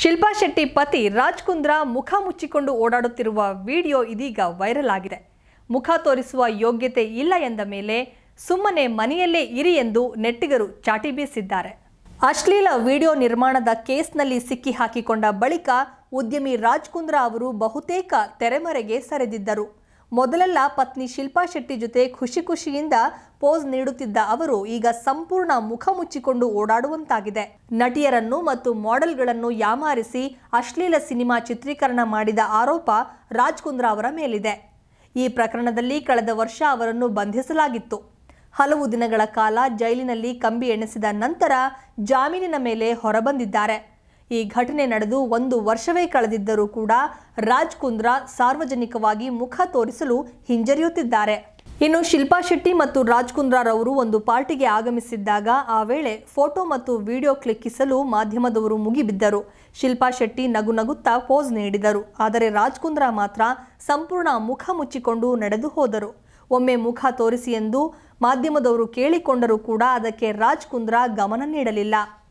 ಶಿಲ್ಪಾ ಶೆಟ್ಟಿ ಪತಿ ರಾಜ್ ಕುಂದ್ರಾ ಮುಖ ಮುಚ್ಚಿಕೊಂಡು ಓಡಾಡುತ್ತಿರುವ ವಿಡಿಯೋ ಇದೀಗ ವೈರಲ್ ಆಗಿದೆ ಮುಖ ತೋರಿಸುವ ಯೋಗ್ಯತೆ ಇಲ್ಲ ಎಂದ ಮೇಲೆ ಸುಮ್ಮನೆ ಮನೆಯಲ್ಲೇ ಇರಿ ಎಂದು ನೆಟ್ಟಿಗರು ಚಾಟಿ ಬೀಸಿದ್ದಾರೆ ಅಶ್ಲೀಲ ವಿಡಿಯೋ ನಿರ್ಮಾಣದ ಕೇಸ್ನಲ್ಲಿ ಸಿಕ್ಕಿ ಹಾಕಿಕೊಂಡ ಬಳಿಕ ಉದ್ಯಮಿ ರಾಜ್ಕುಂದ್ರ ಅವರು ಬಹುತೇಕ ತೆರೆಮರೆಗೆ ಸರಿದಿದ್ದರು ಮೊದಲೆಲ್ಲ ಪತ್ನಿ ಶಿಲ್ಪಾ ಶೆಟ್ಟಿ ಜೊತೆ ಖುಷಿ ಖುಷಿಯಿಂದ ಪೋಸ್ ನೀಡುತ್ತಿದ್ದ ಅವರು ಈಗ ಸಂಪೂರ್ಣ ಮುಖ ಮುಚ್ಚಿಕೊಂಡು ಓಡಾಡುವಂತಾಗಿದೆ ನಟಿಯರನ್ನು ಮತ್ತು ಮಾಡೆಲ್ಗಳನ್ನು ಯಾಮಾರಿಸಿ ಅಶ್ಲೀಲ ಸಿನಿಮಾ ಚಿತ್ರೀಕರಣ ಮಾಡಿದ ಆರೋಪ ರಾಜ್ ಕುಂದ್ರಾ ಅವರ ಮೇಲಿದೆ ಈ ಪ್ರಕರಣದಲ್ಲಿ ಕಳೆದ ವರ್ಷ ಅವರನ್ನು ಬಂಧಿಸಲಾಗಿತ್ತು ಹಲವು ದಿನಗಳ ಕಾಲ ಜೈಲಿನಲ್ಲಿ ಕಂಬಿ ಎಣಿಸಿದ ನಂತರ ಜಾಮೀನಿನ ಮೇಲೆ ಹೊರಬಂದಿದ್ದಾರೆ ಈ ಘಟನೆ ನಡೆದು ಒಂದು ವರ್ಷವೇ ಕಳೆದಿದ್ದರೂ ಕೂಡ ರಾಜ್ ಕುಂದ್ರಾ ಸಾರ್ವಜನಿಕವಾಗಿ ಮುಖ ತೋರಿಸಲು ಹಿಂಜರಿಯುತ್ತಿದ್ದಾರೆ ಇನ್ನು ಶಿಲ್ಪಾ ಶೆಟ್ಟಿ ಮತ್ತು ರಾಜ್ ಕುಂದ್ರಾರವರು ಒಂದು ಪಾರ್ಟಿಗೆ ಆಗಮಿಸಿದ್ದಾಗ ಆ ವೇಳೆ ಫೋಟೋ ಮತ್ತು ವಿಡಿಯೋ ಕ್ಲಿಕ್ಕಿಸಲು ಮಾಧ್ಯಮದವರು ಮುಗಿಬಿದ್ದರು ಶಿಲ್ಪಾ ಶೆಟ್ಟಿ ನಗು ನಗುತ್ತಾ ಪೋಸ್ ನೀಡಿದರು ಆದರೆ ರಾಜ್ ಕುಂದ್ರಾ ಮಾತ್ರ ಸಂಪೂರ್ಣ ಮುಖ ಮುಚ್ಚಿಕೊಂಡು ನಡೆದು ಹೋದರು ಒಮ್ಮೆ ಮುಖ ತೋರಿಸಿ ಎಂದು ಮಾಧ್ಯಮದವರು ಕೇಳಿಕೊಂಡರೂ ಕೂಡ ಅದಕ್ಕೆ ರಾಜ್ ಕುಂದ್ರಾ ಗಮನ ನೀಡಲಿಲ್ಲ